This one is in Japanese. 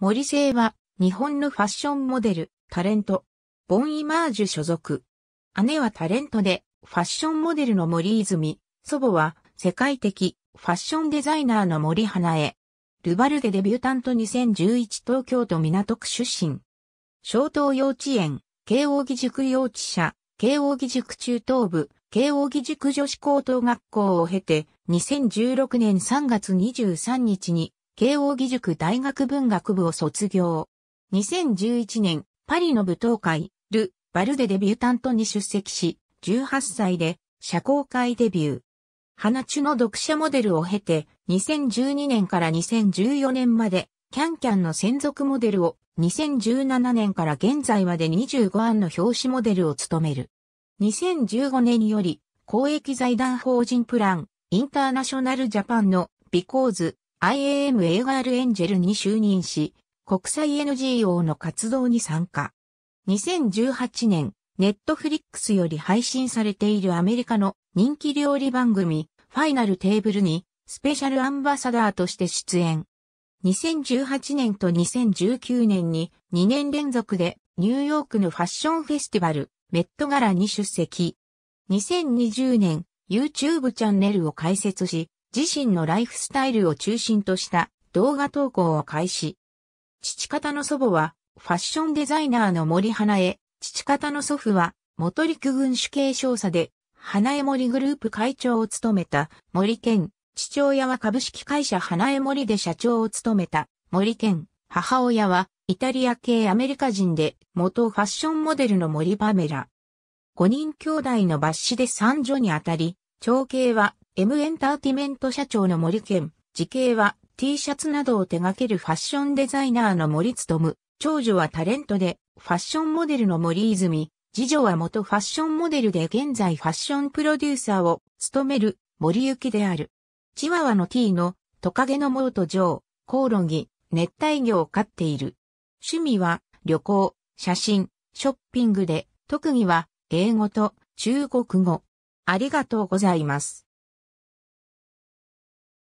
森星は、日本のファッションモデル、タレント、ボン・イマージュ所属。姉はタレントで、ファッションモデルの森泉、祖母は、世界的、ファッションデザイナーの森花江。ルバルデデビュータント2011東京都港区出身。小東幼稚園、慶応義塾幼稚舎、慶応義塾中等部、慶応義塾女子高等学校を経て、2016年3月23日に慶應義塾大学文学部を卒業。2011年、パリの舞踏会、ル・バルデデビュータントに出席し、18歳で社交界デビュー。花中の読者モデルを経て、2012年から2014年まで、キャンキャンの専属モデルを、2017年から現在まで25案の表紙モデルを務める。2015年より、公益財団法人プラン、インターナショナルジャパンの、ビコーズ、IAM エーガールエンジェルに就任し、国際 NGO の活動に参加。2018年、ネットフリックスより配信されているアメリカの人気料理番組、ファイナルテーブルにスペシャルアンバサダーとして出演。2018年と2019年に2年連続でニューヨークのファッションフェスティバル、メットガラに出席。2020年、YouTube チャンネルを開設し、自身のライフスタイルを中心とした動画投稿を開始。父方の祖母はファッションデザイナーの森花江、父方の祖父は元陸軍主計少佐で花江森グループ会長を務めた森健、父親は株式会社花江森で社長を務めた森健、母親はイタリア系アメリカ人で元ファッションモデルの森パメラ。5人兄弟の抜子で三女にあたり、長兄は M エンターティメント社長の森健、時系は T シャツなどを手掛けるファッションデザイナーの森務、長女はタレントでファッションモデルの森泉、次女は元ファッションモデルで現在ファッションプロデューサーを務める森幸である。チワワの T のトカゲのモートジョー、コオロギ、熱帯魚を飼っている。趣味は旅行、写真、ショッピングで、特技は英語と中国語。ありがとうございます。